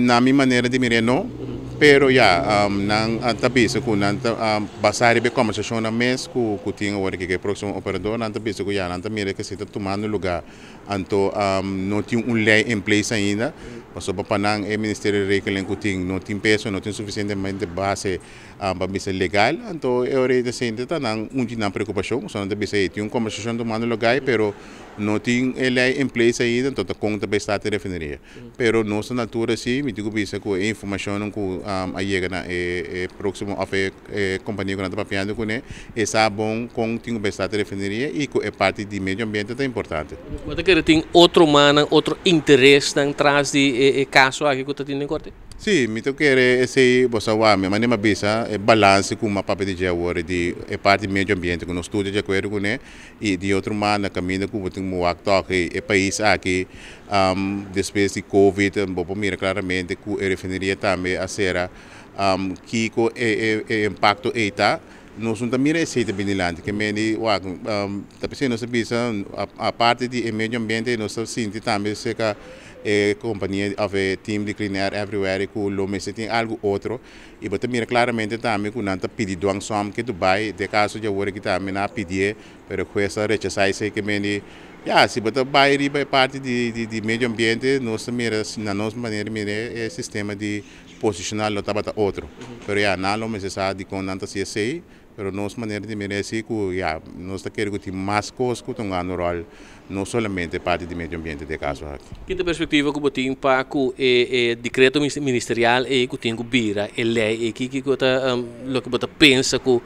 Namin maneira de mirar não, pero já não antabis que não um, ah, ah, basar bem conversação na mês que que tinha agora que é próximo operador não antabis que já não antamira que se está tomando lugar não tinha um lei em place ainda Paso pa panang e Ministério Rekel en Kuting no tin peso no tin suficientemente base um, ah, para legal. então e ore de sente ta nang un din nang preocupação, só não deve ser tin conversação do mano logai, pero no tin ele em place aí, então ta conta para estar refineria. Pero no sa natura si mi digo bisa ko e informação não ko um, a ah, chega na eh, eh, próximo a fe eh, companhia que nós papiando com né, e sabem com tinha o estado a refinaria e com é parte de meio ambiente é importante. Mas que tem outro humano, outro interesse traz de e, e kaso aki ko tatinding korte? Si, eh, mito kere esse mas nem mabisa é eh, balance com uma papel de jawore de é parte do meio ambiente que no estudo de acordo com né e de outro mano caminho que botem mo acto que é país aqui um depois de covid um bom mira claramente que a refineria também a sera, um que co é, é, impacto eita nós não também receita bem lá que me di wa um, tá pensando nós a, a parte de meio ambiente nós sentimos também seca a companhia ave a team de clean air everywhere com lume se tem algo outro e bota mira claramente também com nanta pedir doang som que Dubai de caso já wore que também na pedir pero que essa rechazai se que me meni já se bota bairi by parte de de, de meio ambiente nós mira na nossa maneira mira é sistema de posicionar lo tabata outro mhm. pero ya na lume se sabe de com nanta CSI pero nos maneira de merece que ya nos quer que mais coisas que tenham no rol não somente parte do meio ambiente de caso aqui. Eh, eh, eh, que perspectiva que botim para que é, decreto ministerial e que tem que bira e lei e que que que o que pensa que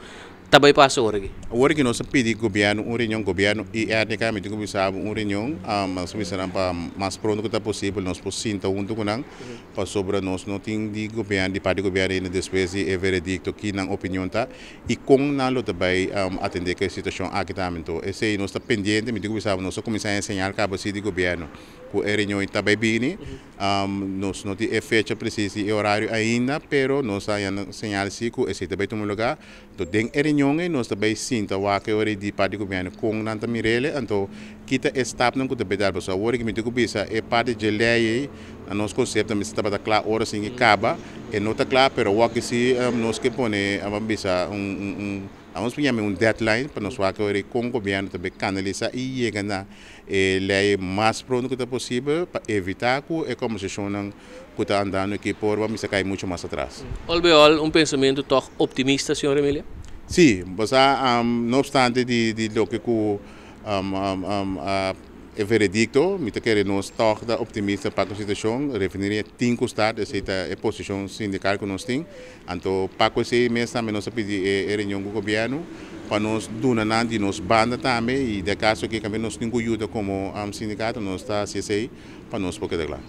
tabay paso origi origi no sapidi gobyerno urin nyong gobyerno i erne kami tingo bisabo urin yung um, sumisaran pa mas pronto kita posible nos po sinta unto kunang mhm. pa sobra nos no ting di gobyerno di party gobyerno ina después e veredicto ki nang opinion ta i kung nalo tabay um, atende kay sitwasyon akitamin to ese nos ta pendiente mi tingo bisabo nos so começar a enseñar cabo si di gobyerno com reunião em Tabebini. Um, nós não temos fecha precisa e horário ainda, mas nós ainda sinal se que esse também tem um lugar. Então, tem reunião e nós também sinta o que hora de parte do governo com Nanta Mirele. Então, kita dá para kuta bedar basa que me tuku bisa e parte de lei a nos conceito também está para claro hora sim acaba e não está claro pero o que se nós que pone a bisa um Vamos pegar eh, eh, eh, um deadline para nós que com o governo também canalizar e chegar na lei mais pronto possível para evitar que a conversação não está andando aqui por vamos cair muito mais atrás. Olbe ol, um pensamento toch optimista, senhor Emília? Sim, mas um, não obstante de, de, de que um, um, um, uh, veredicto, mi te quere nos toch da optimista para a situação, referiria cinco estados, essa é a posição sindical que nós temos, então para esse mês mesmo nós pedimos a eh, reunião com o governo, para nós donar a nos banda também, e de caso que também nós temos ajuda como um sindicato, nós está a para nós poder lá.